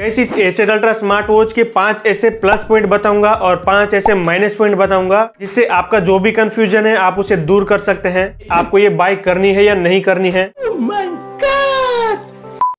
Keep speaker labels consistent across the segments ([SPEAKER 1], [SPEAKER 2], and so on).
[SPEAKER 1] gas इस asset ultra smart watch के पांच ऐसे प्लस पॉइंट बताऊंगा और पांच ऐसे माइनस पॉइंट बताऊंगा जिससे आपका जो भी कंफ्यूजन है आप उसे दूर कर सकते हैं आपको ये बाइक करनी है या नहीं करनी है oh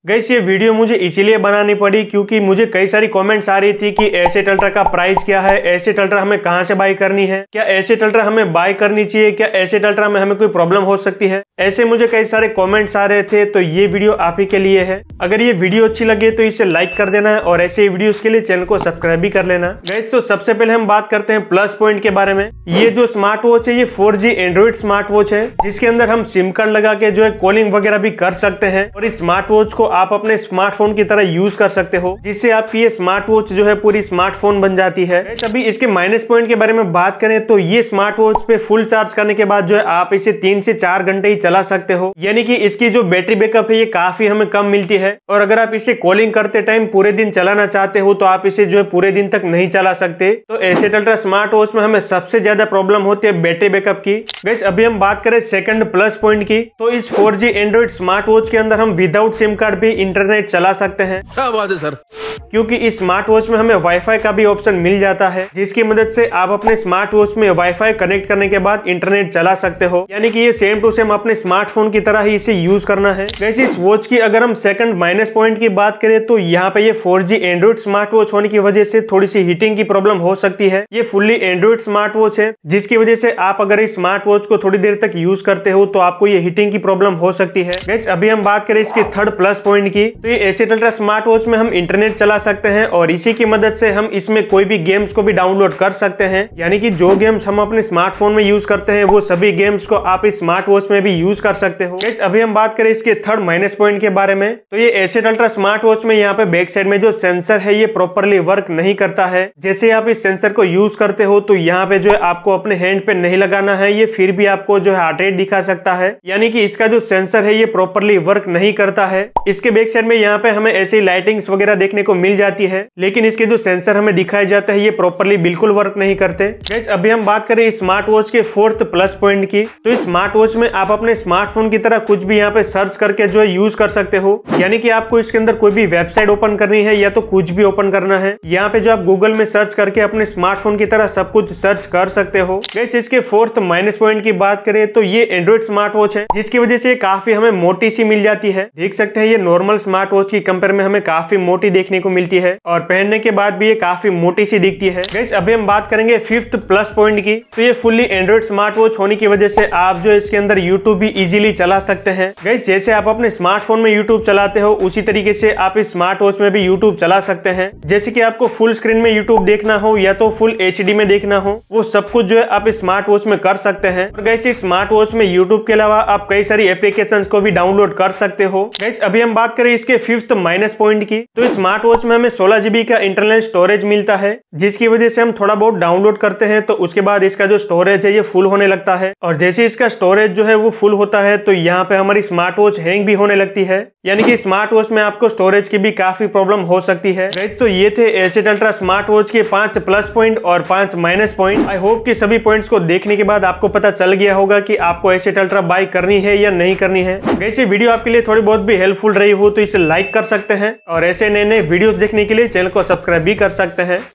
[SPEAKER 1] गैस ये वीडियो मुझे इसीलिए बनानी पड़ी क्योंकि मुझे कई सारी कमेंट्स आ रही थी कि ऐसे टल्ट्रा का प्राइस क्या है ऐसे टल्ट्रा हमें कहाँ से बाय करनी है क्या ऐसे टल्ट्रा हमें बाय करनी चाहिए क्या ऐसे टल्ट्रा में हमें कोई प्रॉब्लम हो सकती है ऐसे मुझे कई सारे कमेंट्स आ रहे थे तो ये वीडियो आप ही के लिए है अगर ये वीडियो अच्छी लगे तो इसे लाइक कर देना और ऐसे वीडियो के लिए चैनल को सब्सक्राइब भी कर लेना गैस तो सबसे पहले हम बात करते हैं प्लस पॉइंट के बारे में ये जो स्मार्ट वॉच है ये फोर जी स्मार्ट वॉच है जिसके अंदर हम सिम कार्ड लगा के जो है कॉलिंग वगैरह भी कर सकते हैं और इस स्मार्ट वॉच को आप अपने स्मार्टफोन की तरह यूज कर सकते हो जिससे आपकी ये स्मार्ट वॉच जो है पूरी स्मार्टफोन बन जाती है अभी इसके माइनस पॉइंट के बारे में बात करें तो ये स्मार्ट वॉच पे फुल चार्ज करने के बाद जो है आप इसे तीन से चार घंटे ही चला सकते हो यानी कि इसकी जो बैटरी बैकअप है ये काफी हमें कम मिलती है और अगर आप इसे कॉलिंग करते टाइम पूरे दिन चलाना चाहते हो तो आप इसे जो है पूरे दिन तक नहीं चला सकते तो ऐसे अल्ट्रा स्मार्ट वॉच में हमें सबसे ज्यादा प्रॉब्लम होती है बैटरी बैकअप की गैस अभी हम बात करें सेकंड प्लस पॉइंट की तो इस four G android smart watch के अंदर हम विदाउट सिम कार्ड भी इंटरनेट चला सकते हैं क्या बात है सर क्योंकि इस स्मार्ट वॉच में हमें वाईफाई का भी ऑप्शन मिल जाता है जिसकी मदद से आप अपने स्मार्ट वॉच में वाईफाई कनेक्ट करने के बाद इंटरनेट चला सकते हो यानी कि ये सेम टू सेम अपने स्मार्टफोन की तरह ही इसे यूज करना है वैसे इस वॉच की अगर हम सेकंड माइनस पॉइंट की बात करें तो यहाँ पे ये four G android smart watch होने की वजह से थोड़ी सी हीटिंग की प्रॉब्लम हो सकती है ये फुल्ली एंड्रॉइड स्मार्ट वॉच है जिसकी वजह से आप अगर इस स्मार्ट वॉच को थोड़ी देर तक यूज करते हो तो आपको ये हीटिंग की प्रॉब्लम हो सकती है वैसे अभी हम बात करें इसके थर्ड प्लस पॉइंट की तो ये एसी अल्ट्रा स्मार्ट वॉच में हम इंटरनेट चला सकते हैं और इसी की मदद से हम इसमें कोई भी गेम्स को भी डाउनलोड कर सकते हैं यानी कि जो गेम्स हम अपने स्मार्टफोन में यूज करते हैं वो सभी गेम्स को आप इस स्मार्ट वॉच में भी यूज कर सकते हो गैस अभी हम बात करें इसके थर्ड माइनस पॉइंट के बारे में तो ये एसेट अल्ट्रा स्मार्ट वॉच में यहाँ पे बैक साइड में जो सेंसर है ये प्रॉपरली वर्क नहीं करता है जैसे आप इस सेंसर को यूज करते हो तो यहाँ पे जो है आपको अपने हैंड पे नहीं लगाना है ये फिर भी आपको जो है हार्ट रेट दिखा सकता है यानी कि इसका जो सेंसर है ये प्रॉपरली वर्क नहीं करता है इसके बैक साइड में यहाँ पे हमें ऐसी लाइटिंग्स वगैरह देखने को मिल जाती है लेकिन इसके जो सेंसर हमें दिखाया जाता है ये प्रॉपरली बिल्कुल वर्क नहीं करते अभी हम बात करें स्मार्ट वॉच के फोर्थ प्लस पॉइंट की तो स्मार्ट वॉच में आप अपने स्मार्टफोन की तरह कुछ भी यहाँ पे सर्च करके जो है यूज कर सकते हो यानी कि आपको इसके अंदर कोई भी वेबसाइट ओपन करनी है या तो कुछ भी ओपन करना है यहाँ पे जो आप गूगल में सर्च करके अपने स्मार्टफोन की तरह सब कुछ सर्च कर सकते हो गैस इसके फोर्थ माइनस पॉइंट की बात करें तो ये एंड्रॉइड स्मार्ट वॉच है जिसकी वजह से काफी हमें मोटी सी मिल जाती है देख सकते हैं ये नॉर्मल स्मार्ट वॉच की कंपेयर में हमें काफी मोटी देखने को मिलती है और पहनने के बाद भी ये काफी मोटी सी दिखती है गैस अभी हम बात करेंगे फिफ्थ प्लस पॉइंट की तो ये फुल्ली एंड्रॉइड स्मार्ट वॉच होने की वजह से आप जो इसके अंदर यूट्यूब भी इजिली चला सकते हैं गैस जैसे आप अपने स्मार्टफोन में यूट्यूब चलाते हो उसी तरीके से आप इस स्मार्ट वॉच में भी यूट्यूब चला सकते हैं जैसे की आपको फुल स्क्रीन में यूट्यूब देखना हो या तो फुल एच में देखना हो वो सब कुछ जो है आप स्मार्ट वॉच में कर सकते हैं और गैस स्मार्ट वॉच में यूट्यूब के अलावा आप कई सारी एप्लीकेशन को भी डाउनलोड कर सकते हो गैस अभी हम बात करें इसके फिफ्थ माइनस पॉइंट की तो स्मार्ट वॉच वॉच में हमें सोलह जीबी का इंटरनल स्टोरेज मिलता है जिसकी वजह से हम थोड़ा बहुत डाउनलोड करते हैं तो उसके बाद इसका जो स्टोरेज है ये फुल होने लगता है और जैसे इसका स्टोरेज जो है वो फुल होता है तो यहाँ पे हमारी स्मार्ट वॉच हैंग भी होने लगती है यानी कि स्मार्ट वॉच में आपको स्टोरेज की भी काफी प्रॉब्लम हो सकती है वैसे तो ये थे एसेट अल्ट्रा स्मार्ट वॉच के पांच प्लस पॉइंट और पांच माइनस पॉइंट आई होप कि सभी पॉइंट्स को देखने के बाद आपको पता चल गया होगा कि आपको एसेट अल्ट्रा बाय करनी है या नहीं करनी है वैसे वीडियो आपके लिए थोड़ी बहुत भी हेल्पफुल रही हो तो इसे लाइक कर सकते हैं और ऐसे नए नए वीडियो वीडियोस देखने के लिए चैनल को सब्सक्राइब भी कर सकते हैं